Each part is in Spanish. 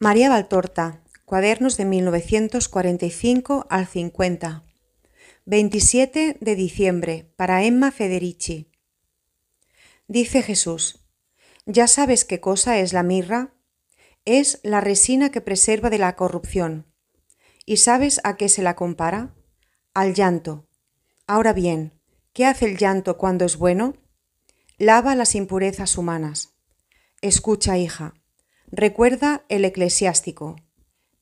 María Valtorta, cuadernos de 1945 al 50. 27 de diciembre, para Emma Federici. Dice Jesús, ¿ya sabes qué cosa es la mirra? Es la resina que preserva de la corrupción. ¿Y sabes a qué se la compara? Al llanto. Ahora bien, ¿qué hace el llanto cuando es bueno? Lava las impurezas humanas. Escucha, hija, Recuerda el eclesiástico.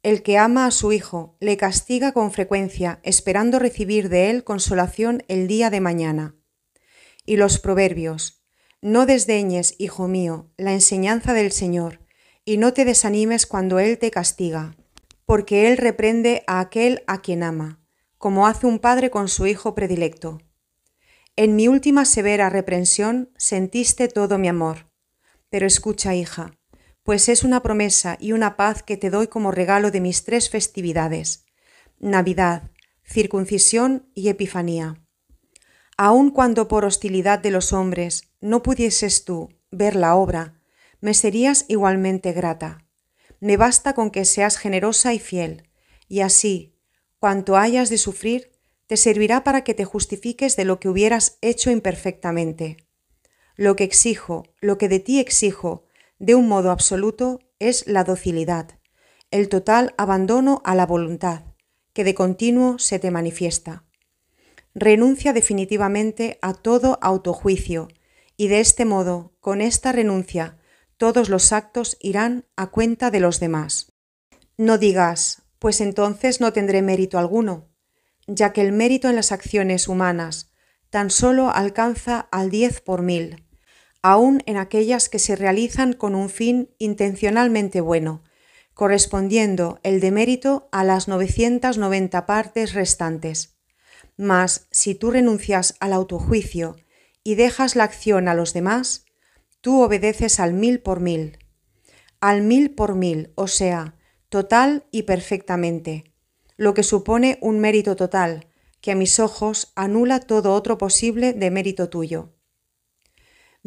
El que ama a su hijo le castiga con frecuencia, esperando recibir de él consolación el día de mañana. Y los proverbios. No desdeñes, hijo mío, la enseñanza del Señor, y no te desanimes cuando Él te castiga, porque Él reprende a aquel a quien ama, como hace un padre con su hijo predilecto. En mi última severa reprensión sentiste todo mi amor. Pero escucha, hija, pues es una promesa y una paz que te doy como regalo de mis tres festividades, Navidad, circuncisión y Epifanía. Aun cuando por hostilidad de los hombres no pudieses tú ver la obra, me serías igualmente grata. Me basta con que seas generosa y fiel, y así, cuanto hayas de sufrir, te servirá para que te justifiques de lo que hubieras hecho imperfectamente. Lo que exijo, lo que de ti exijo, de un modo absoluto, es la docilidad, el total abandono a la voluntad, que de continuo se te manifiesta. Renuncia definitivamente a todo autojuicio, y de este modo, con esta renuncia, todos los actos irán a cuenta de los demás. No digas, pues entonces no tendré mérito alguno, ya que el mérito en las acciones humanas tan solo alcanza al diez por mil aún en aquellas que se realizan con un fin intencionalmente bueno, correspondiendo el demérito a las 990 partes restantes. Mas si tú renuncias al autojuicio y dejas la acción a los demás, tú obedeces al mil por mil, al mil por mil, o sea, total y perfectamente, lo que supone un mérito total, que a mis ojos anula todo otro posible de mérito tuyo.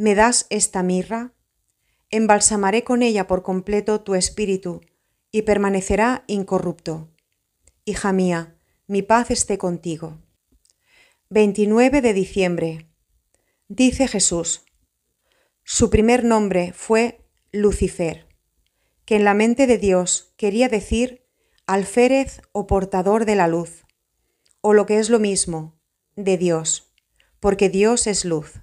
¿Me das esta mirra? Embalsamaré con ella por completo tu espíritu, y permanecerá incorrupto. Hija mía, mi paz esté contigo. 29 de diciembre. Dice Jesús. Su primer nombre fue Lucifer, que en la mente de Dios quería decir alférez o portador de la luz, o lo que es lo mismo, de Dios, porque Dios es luz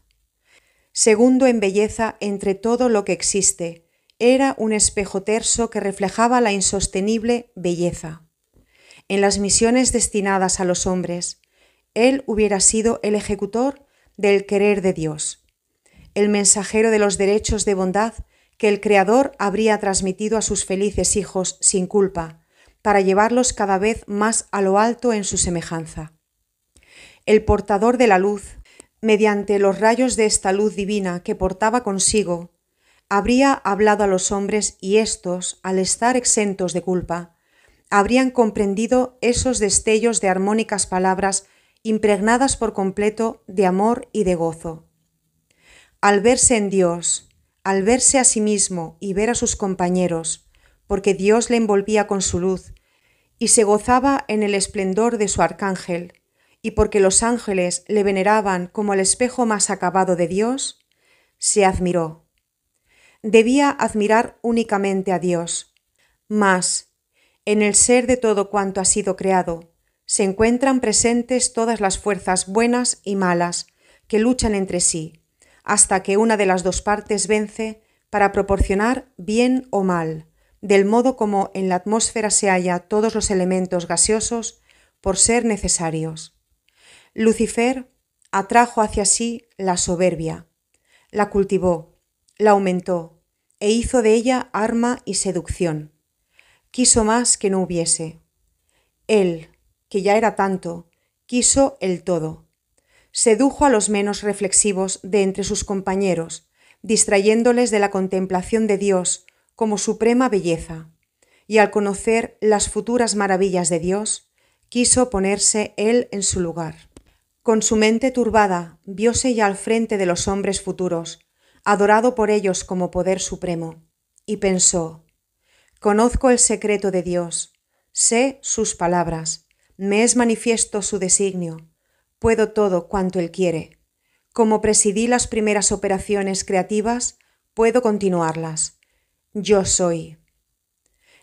segundo en belleza entre todo lo que existe. Era un espejo terso que reflejaba la insostenible belleza. En las misiones destinadas a los hombres, él hubiera sido el ejecutor del querer de Dios, el mensajero de los derechos de bondad que el Creador habría transmitido a sus felices hijos sin culpa, para llevarlos cada vez más a lo alto en su semejanza. El portador de la luz, mediante los rayos de esta luz divina que portaba consigo, habría hablado a los hombres y éstos, al estar exentos de culpa, habrían comprendido esos destellos de armónicas palabras impregnadas por completo de amor y de gozo. Al verse en Dios, al verse a sí mismo y ver a sus compañeros, porque Dios le envolvía con su luz, y se gozaba en el esplendor de su arcángel, y porque los ángeles le veneraban como el espejo más acabado de Dios, se admiró. Debía admirar únicamente a Dios, mas en el ser de todo cuanto ha sido creado se encuentran presentes todas las fuerzas buenas y malas que luchan entre sí, hasta que una de las dos partes vence para proporcionar bien o mal, del modo como en la atmósfera se halla todos los elementos gaseosos por ser necesarios. Lucifer atrajo hacia sí la soberbia, la cultivó, la aumentó e hizo de ella arma y seducción. Quiso más que no hubiese. Él, que ya era tanto, quiso el todo. Sedujo a los menos reflexivos de entre sus compañeros, distrayéndoles de la contemplación de Dios como suprema belleza, y al conocer las futuras maravillas de Dios, quiso ponerse él en su lugar. Con su mente turbada, vióse ya al frente de los hombres futuros, adorado por ellos como poder supremo, y pensó, Conozco el secreto de Dios, sé sus palabras, me es manifiesto su designio, puedo todo cuanto Él quiere. Como presidí las primeras operaciones creativas, puedo continuarlas. Yo soy.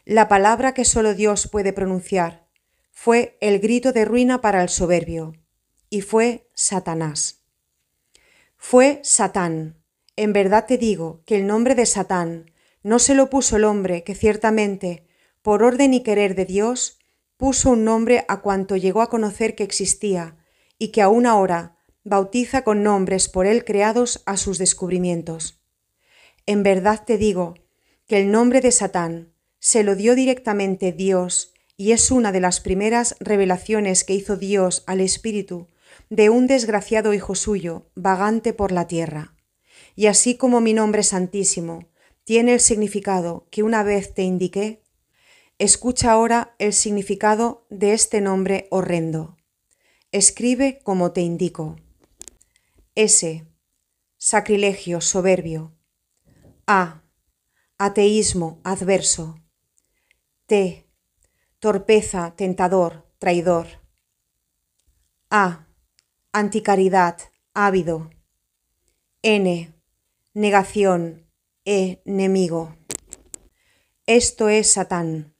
La palabra que solo Dios puede pronunciar fue el grito de ruina para el soberbio y fue Satanás. Fue Satán. En verdad te digo que el nombre de Satán no se lo puso el hombre que ciertamente, por orden y querer de Dios, puso un nombre a cuanto llegó a conocer que existía y que aún ahora bautiza con nombres por él creados a sus descubrimientos. En verdad te digo que el nombre de Satán se lo dio directamente Dios y es una de las primeras revelaciones que hizo Dios al Espíritu de un desgraciado hijo suyo, vagante por la tierra. Y así como mi nombre santísimo tiene el significado que una vez te indiqué, escucha ahora el significado de este nombre horrendo. Escribe como te indico. S. Sacrilegio soberbio. A. Ateísmo adverso. T. Torpeza tentador traidor. A anticaridad, ávido. N. Negación, e, enemigo. Esto es Satán.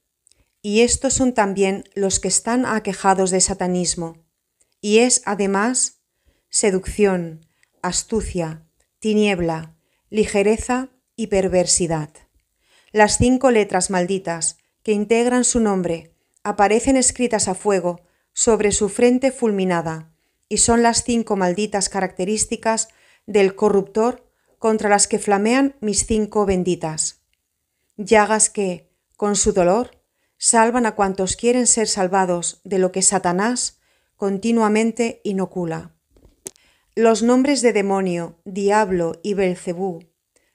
Y estos son también los que están aquejados de satanismo. Y es además seducción, astucia, tiniebla, ligereza y perversidad. Las cinco letras malditas que integran su nombre aparecen escritas a fuego sobre su frente fulminada y son las cinco malditas características del corruptor contra las que flamean mis cinco benditas. Llagas que, con su dolor, salvan a cuantos quieren ser salvados de lo que Satanás continuamente inocula. Los nombres de demonio, diablo y Belcebú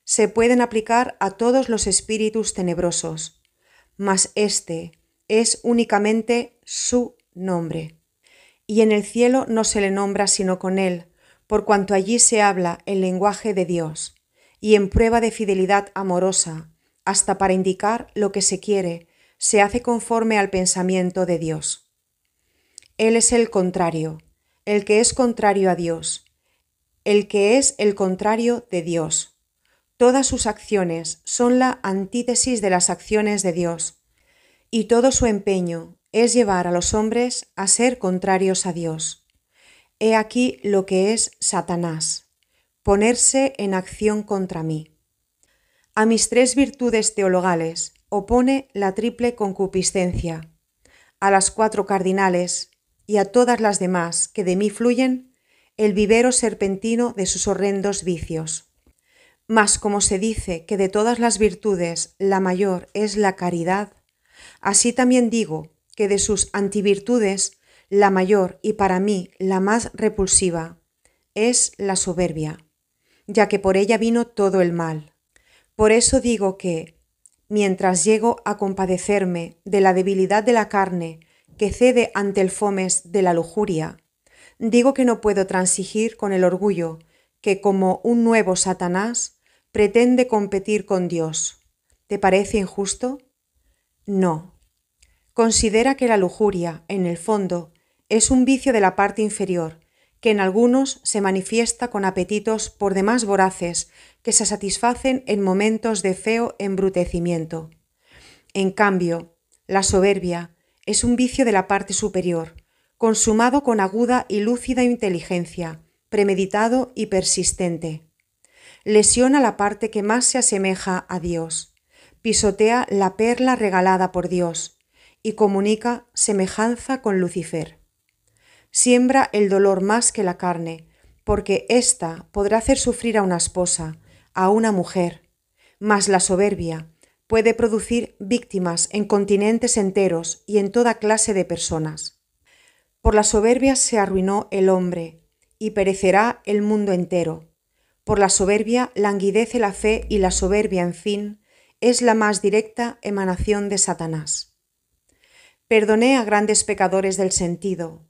se pueden aplicar a todos los espíritus tenebrosos, mas este es únicamente su nombre y en el cielo no se le nombra sino con él, por cuanto allí se habla el lenguaje de Dios, y en prueba de fidelidad amorosa, hasta para indicar lo que se quiere, se hace conforme al pensamiento de Dios. Él es el contrario, el que es contrario a Dios, el que es el contrario de Dios. Todas sus acciones son la antítesis de las acciones de Dios, y todo su empeño, es llevar a los hombres a ser contrarios a Dios. He aquí lo que es Satanás, ponerse en acción contra mí. A mis tres virtudes teologales opone la triple concupiscencia, a las cuatro cardinales y a todas las demás que de mí fluyen el vivero serpentino de sus horrendos vicios. Mas como se dice que de todas las virtudes la mayor es la caridad, así también digo que de sus antivirtudes, la mayor y para mí la más repulsiva, es la soberbia, ya que por ella vino todo el mal. Por eso digo que, mientras llego a compadecerme de la debilidad de la carne que cede ante el fomes de la lujuria, digo que no puedo transigir con el orgullo que como un nuevo Satanás pretende competir con Dios. ¿Te parece injusto? No, considera que la lujuria, en el fondo, es un vicio de la parte inferior, que en algunos se manifiesta con apetitos por demás voraces que se satisfacen en momentos de feo embrutecimiento. En cambio, la soberbia es un vicio de la parte superior, consumado con aguda y lúcida inteligencia, premeditado y persistente. Lesiona la parte que más se asemeja a Dios, pisotea la perla regalada por Dios, y comunica semejanza con Lucifer. Siembra el dolor más que la carne, porque ésta podrá hacer sufrir a una esposa, a una mujer, mas la soberbia puede producir víctimas en continentes enteros y en toda clase de personas. Por la soberbia se arruinó el hombre, y perecerá el mundo entero. Por la soberbia languidece la fe y la soberbia, en fin, es la más directa emanación de Satanás. Perdoné a grandes pecadores del sentido,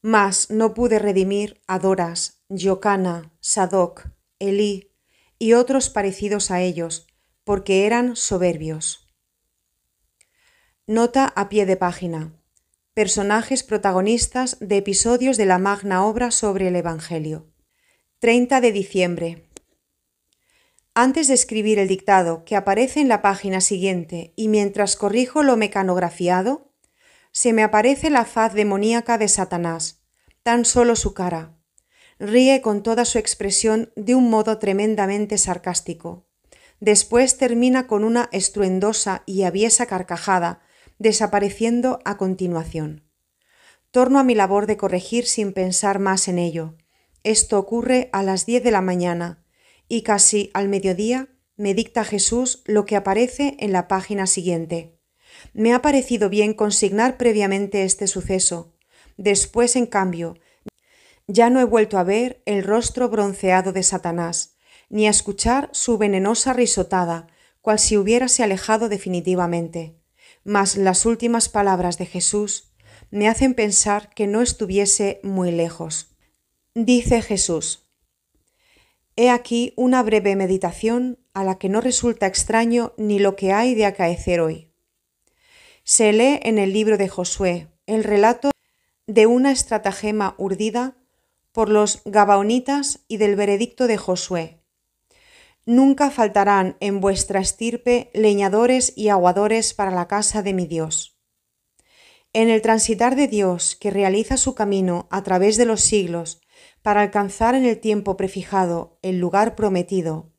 mas no pude redimir a Doras, Yocana, Sadoc, Elí y otros parecidos a ellos, porque eran soberbios. Nota a pie de página. Personajes protagonistas de episodios de la magna obra sobre el Evangelio. 30 de diciembre. Antes de escribir el dictado que aparece en la página siguiente y mientras corrijo lo mecanografiado, se me aparece la faz demoníaca de Satanás, tan solo su cara. Ríe con toda su expresión de un modo tremendamente sarcástico. Después termina con una estruendosa y aviesa carcajada, desapareciendo a continuación. Torno a mi labor de corregir sin pensar más en ello. Esto ocurre a las diez de la mañana y casi al mediodía me dicta Jesús lo que aparece en la página siguiente. Me ha parecido bien consignar previamente este suceso. Después, en cambio, ya no he vuelto a ver el rostro bronceado de Satanás, ni a escuchar su venenosa risotada, cual si hubiérase alejado definitivamente. Mas las últimas palabras de Jesús me hacen pensar que no estuviese muy lejos. Dice Jesús, He aquí una breve meditación a la que no resulta extraño ni lo que hay de acaecer hoy. Se lee en el libro de Josué el relato de una estratagema urdida por los Gabaonitas y del veredicto de Josué. Nunca faltarán en vuestra estirpe leñadores y aguadores para la casa de mi Dios. En el transitar de Dios que realiza su camino a través de los siglos para alcanzar en el tiempo prefijado el lugar prometido,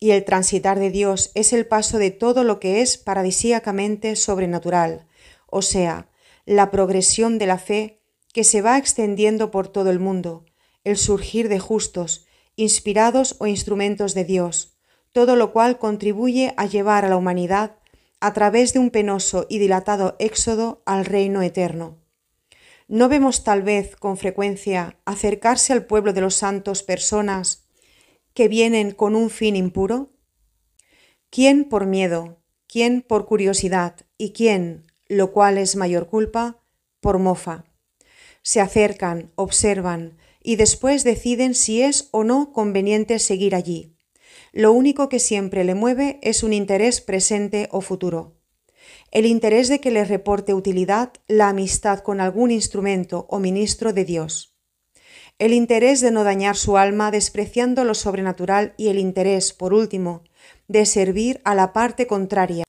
y el transitar de Dios es el paso de todo lo que es paradisíacamente sobrenatural, o sea, la progresión de la fe que se va extendiendo por todo el mundo, el surgir de justos, inspirados o instrumentos de Dios, todo lo cual contribuye a llevar a la humanidad a través de un penoso y dilatado éxodo al reino eterno. No vemos tal vez con frecuencia acercarse al pueblo de los santos personas que vienen con un fin impuro? ¿Quién por miedo, quién por curiosidad y quién, lo cual es mayor culpa, por mofa? Se acercan, observan y después deciden si es o no conveniente seguir allí. Lo único que siempre le mueve es un interés presente o futuro el interés de que le reporte utilidad la amistad con algún instrumento o ministro de Dios el interés de no dañar su alma despreciando lo sobrenatural y el interés, por último, de servir a la parte contraria,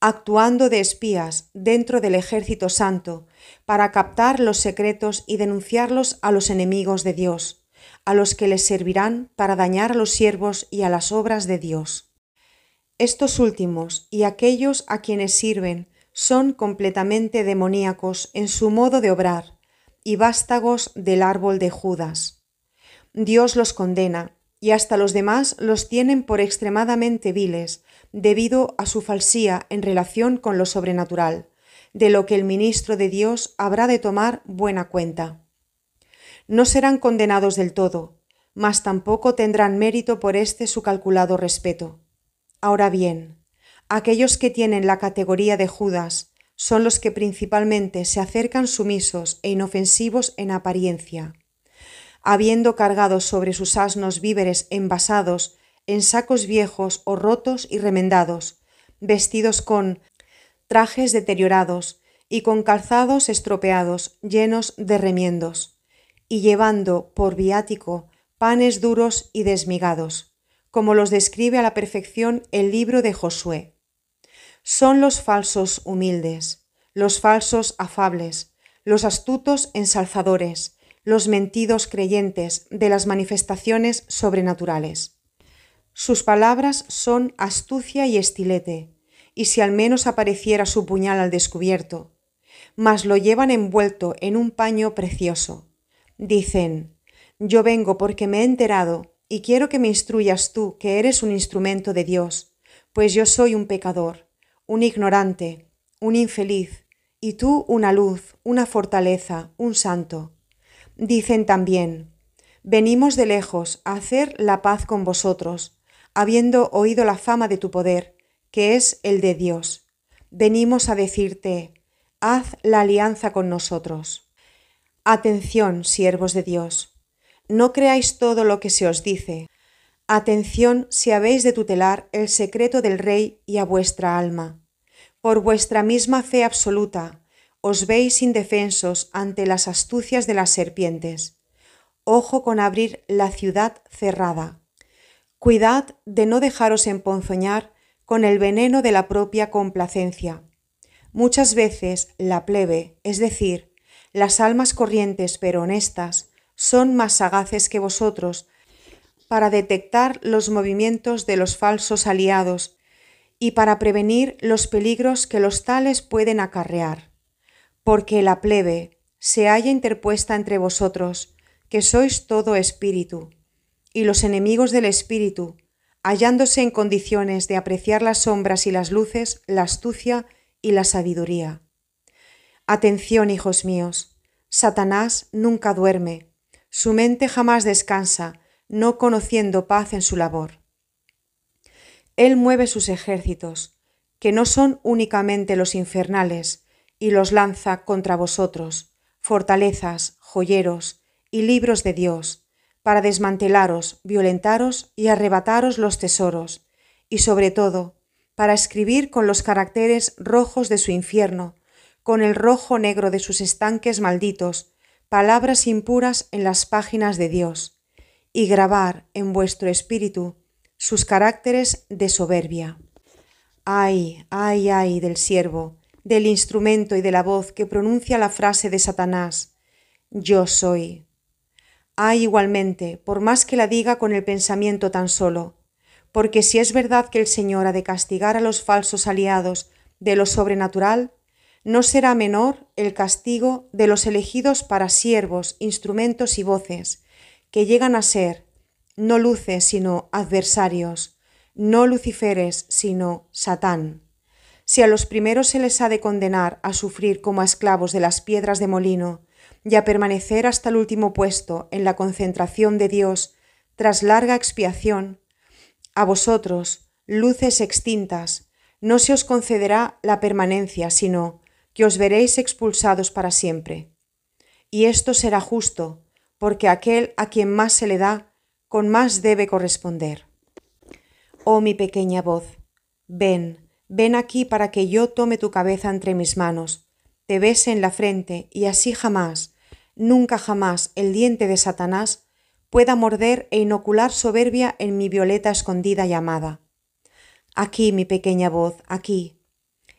actuando de espías dentro del ejército santo, para captar los secretos y denunciarlos a los enemigos de Dios, a los que les servirán para dañar a los siervos y a las obras de Dios. Estos últimos y aquellos a quienes sirven son completamente demoníacos en su modo de obrar, y vástagos del árbol de Judas. Dios los condena, y hasta los demás los tienen por extremadamente viles, debido a su falsía en relación con lo sobrenatural, de lo que el ministro de Dios habrá de tomar buena cuenta. No serán condenados del todo, mas tampoco tendrán mérito por este su calculado respeto. Ahora bien, aquellos que tienen la categoría de Judas, son los que principalmente se acercan sumisos e inofensivos en apariencia, habiendo cargado sobre sus asnos víveres envasados en sacos viejos o rotos y remendados, vestidos con trajes deteriorados y con calzados estropeados llenos de remiendos, y llevando por viático panes duros y desmigados, como los describe a la perfección el libro de Josué son los falsos humildes, los falsos afables, los astutos ensalzadores, los mentidos creyentes de las manifestaciones sobrenaturales. Sus palabras son astucia y estilete, y si al menos apareciera su puñal al descubierto, mas lo llevan envuelto en un paño precioso. Dicen, yo vengo porque me he enterado y quiero que me instruyas tú, que eres un instrumento de Dios, pues yo soy un pecador un ignorante, un infeliz, y tú una luz, una fortaleza, un santo. Dicen también, venimos de lejos a hacer la paz con vosotros, habiendo oído la fama de tu poder, que es el de Dios. Venimos a decirte, haz la alianza con nosotros. Atención, siervos de Dios, no creáis todo lo que se os dice, Atención si habéis de tutelar el secreto del Rey y a vuestra alma. Por vuestra misma fe absoluta, os veis indefensos ante las astucias de las serpientes. Ojo con abrir la ciudad cerrada. Cuidad de no dejaros emponzoñar con el veneno de la propia complacencia. Muchas veces la plebe, es decir, las almas corrientes pero honestas, son más sagaces que vosotros para detectar los movimientos de los falsos aliados y para prevenir los peligros que los tales pueden acarrear. Porque la plebe se halla interpuesta entre vosotros, que sois todo espíritu, y los enemigos del espíritu, hallándose en condiciones de apreciar las sombras y las luces, la astucia y la sabiduría. Atención, hijos míos, Satanás nunca duerme, su mente jamás descansa, no conociendo paz en su labor. Él mueve sus ejércitos, que no son únicamente los infernales, y los lanza contra vosotros, fortalezas, joyeros y libros de Dios, para desmantelaros, violentaros y arrebataros los tesoros, y sobre todo, para escribir con los caracteres rojos de su infierno, con el rojo negro de sus estanques malditos, palabras impuras en las páginas de Dios y grabar en vuestro espíritu sus caracteres de soberbia. Ay, ay, ay del siervo, del instrumento y de la voz que pronuncia la frase de Satanás, yo soy. Ay igualmente, por más que la diga con el pensamiento tan solo, porque si es verdad que el Señor ha de castigar a los falsos aliados de lo sobrenatural, no será menor el castigo de los elegidos para siervos, instrumentos y voces, que llegan a ser no luces sino adversarios, no luciferes sino Satán. Si a los primeros se les ha de condenar a sufrir como a esclavos de las piedras de molino y a permanecer hasta el último puesto en la concentración de Dios tras larga expiación, a vosotros, luces extintas, no se os concederá la permanencia, sino que os veréis expulsados para siempre. Y esto será justo, porque aquel a quien más se le da, con más debe corresponder. Oh mi pequeña voz, ven, ven aquí para que yo tome tu cabeza entre mis manos, te bese en la frente y así jamás, nunca jamás el diente de Satanás pueda morder e inocular soberbia en mi violeta escondida y amada. Aquí mi pequeña voz, aquí.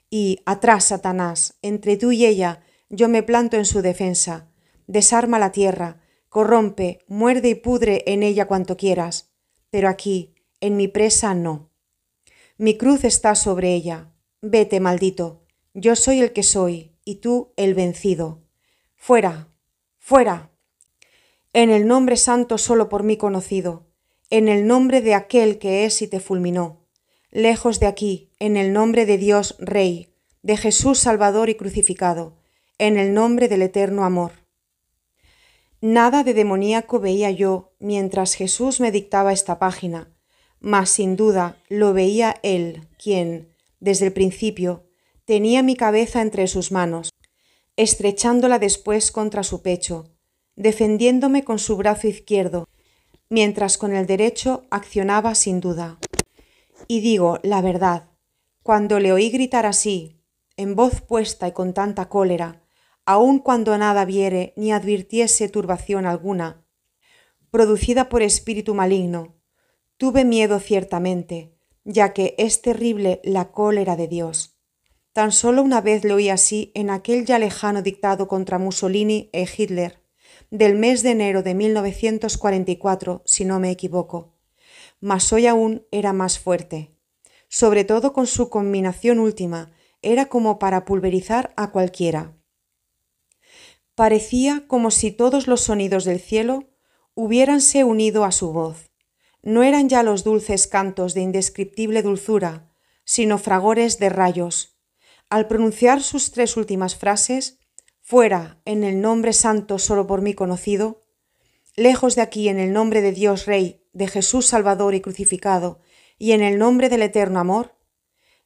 Y atrás, Satanás, entre tú y ella, yo me planto en su defensa. Desarma la tierra, corrompe, muerde y pudre en ella cuanto quieras, pero aquí, en mi presa, no. Mi cruz está sobre ella. Vete, maldito. Yo soy el que soy, y tú el vencido. Fuera, fuera. En el nombre santo solo por mí conocido, en el nombre de aquel que es y te fulminó. Lejos de aquí, en el nombre de Dios Rey, de Jesús Salvador y crucificado, en el nombre del eterno amor. Nada de demoníaco veía yo mientras Jesús me dictaba esta página, mas sin duda lo veía Él, quien, desde el principio, tenía mi cabeza entre sus manos, estrechándola después contra su pecho, defendiéndome con su brazo izquierdo, mientras con el derecho accionaba sin duda. Y digo la verdad, cuando le oí gritar así, en voz puesta y con tanta cólera, aun cuando nada viere ni advirtiese turbación alguna, producida por espíritu maligno, tuve miedo ciertamente, ya que es terrible la cólera de Dios. Tan solo una vez lo oí así en aquel ya lejano dictado contra Mussolini e Hitler, del mes de enero de 1944, si no me equivoco. Mas hoy aún era más fuerte. Sobre todo con su combinación última, era como para pulverizar a cualquiera. Parecía como si todos los sonidos del cielo hubiéranse unido a su voz. No eran ya los dulces cantos de indescriptible dulzura, sino fragores de rayos. Al pronunciar sus tres últimas frases, fuera en el nombre santo solo por mí conocido, lejos de aquí en el nombre de Dios Rey, de Jesús Salvador y crucificado, y en el nombre del eterno amor,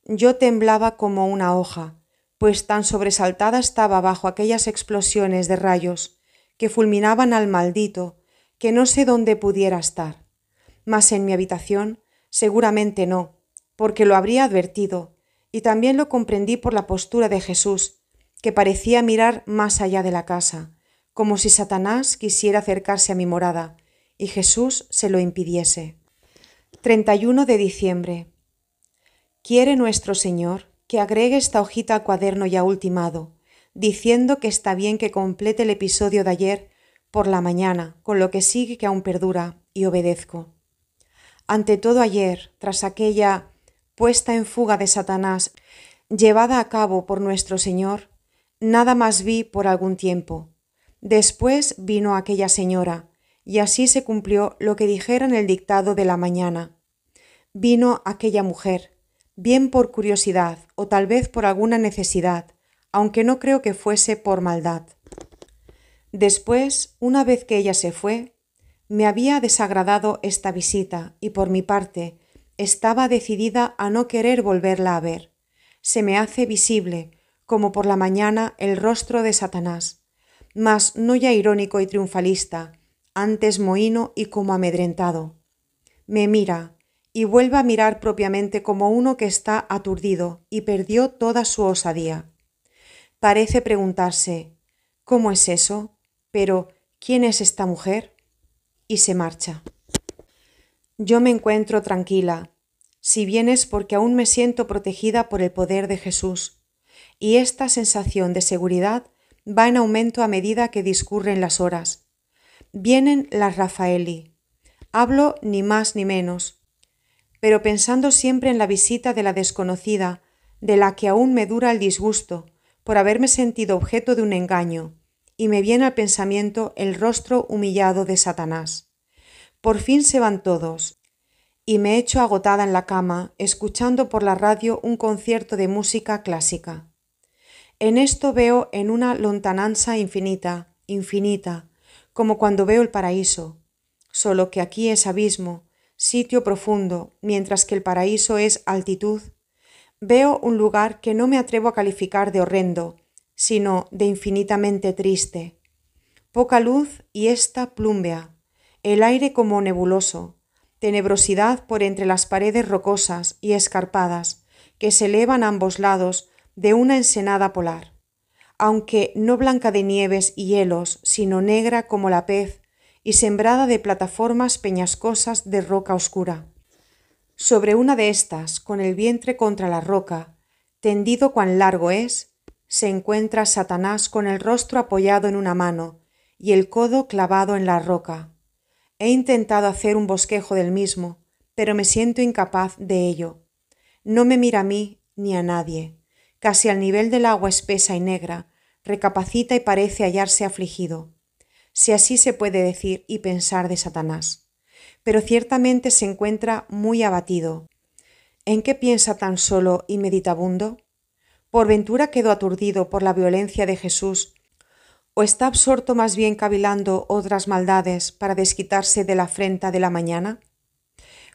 yo temblaba como una hoja, pues tan sobresaltada estaba bajo aquellas explosiones de rayos que fulminaban al maldito, que no sé dónde pudiera estar. Mas en mi habitación, seguramente no, porque lo habría advertido, y también lo comprendí por la postura de Jesús, que parecía mirar más allá de la casa, como si Satanás quisiera acercarse a mi morada, y Jesús se lo impidiese. 31 de diciembre. Quiere nuestro Señor que agregue esta hojita al cuaderno ya ultimado, diciendo que está bien que complete el episodio de ayer por la mañana, con lo que sigue que aún perdura, y obedezco. Ante todo ayer, tras aquella puesta en fuga de Satanás, llevada a cabo por nuestro Señor, nada más vi por algún tiempo. Después vino aquella señora, y así se cumplió lo que dijera en el dictado de la mañana. Vino aquella mujer, bien por curiosidad o tal vez por alguna necesidad, aunque no creo que fuese por maldad. Después, una vez que ella se fue, me había desagradado esta visita y por mi parte estaba decidida a no querer volverla a ver. Se me hace visible, como por la mañana, el rostro de Satanás, mas no ya irónico y triunfalista, antes mohino y como amedrentado. Me mira, y vuelve a mirar propiamente como uno que está aturdido y perdió toda su osadía. Parece preguntarse, ¿cómo es eso? Pero, ¿quién es esta mujer? Y se marcha. Yo me encuentro tranquila, si bien es porque aún me siento protegida por el poder de Jesús, y esta sensación de seguridad va en aumento a medida que discurren las horas. Vienen las Rafaeli. Hablo ni más ni menos, pero pensando siempre en la visita de la desconocida, de la que aún me dura el disgusto, por haberme sentido objeto de un engaño, y me viene al pensamiento el rostro humillado de Satanás. Por fin se van todos, y me echo agotada en la cama, escuchando por la radio un concierto de música clásica. En esto veo en una lontananza infinita, infinita, como cuando veo el paraíso, solo que aquí es abismo, sitio profundo, mientras que el paraíso es altitud, veo un lugar que no me atrevo a calificar de horrendo, sino de infinitamente triste. Poca luz y esta plumbea, el aire como nebuloso, tenebrosidad por entre las paredes rocosas y escarpadas que se elevan a ambos lados de una ensenada polar, aunque no blanca de nieves y hielos, sino negra como la pez y sembrada de plataformas peñascosas de roca oscura. Sobre una de estas, con el vientre contra la roca, tendido cuán largo es, se encuentra Satanás con el rostro apoyado en una mano y el codo clavado en la roca. He intentado hacer un bosquejo del mismo, pero me siento incapaz de ello. No me mira a mí ni a nadie. Casi al nivel del agua espesa y negra, recapacita y parece hallarse afligido si así se puede decir y pensar de Satanás, pero ciertamente se encuentra muy abatido. ¿En qué piensa tan solo y meditabundo? ¿Por ventura quedó aturdido por la violencia de Jesús? ¿O está absorto más bien cavilando otras maldades para desquitarse de la afrenta de la mañana?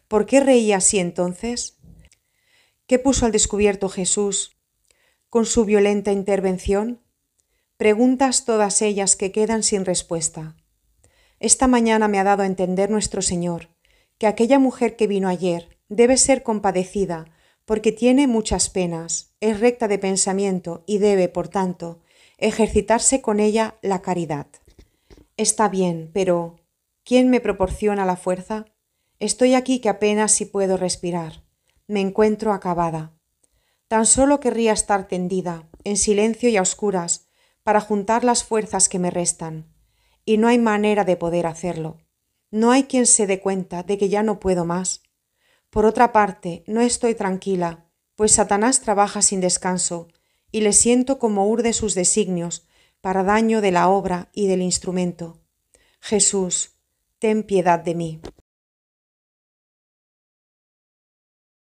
¿Por qué reía así entonces? ¿Qué puso al descubierto Jesús con su violenta intervención? preguntas todas ellas que quedan sin respuesta. Esta mañana me ha dado a entender nuestro Señor que aquella mujer que vino ayer debe ser compadecida porque tiene muchas penas, es recta de pensamiento y debe, por tanto, ejercitarse con ella la caridad. Está bien, pero ¿quién me proporciona la fuerza? Estoy aquí que apenas si puedo respirar. Me encuentro acabada. Tan solo querría estar tendida, en silencio y a oscuras, para juntar las fuerzas que me restan, y no hay manera de poder hacerlo. No hay quien se dé cuenta de que ya no puedo más. Por otra parte, no estoy tranquila, pues Satanás trabaja sin descanso, y le siento como urde sus designios para daño de la obra y del instrumento. Jesús, ten piedad de mí.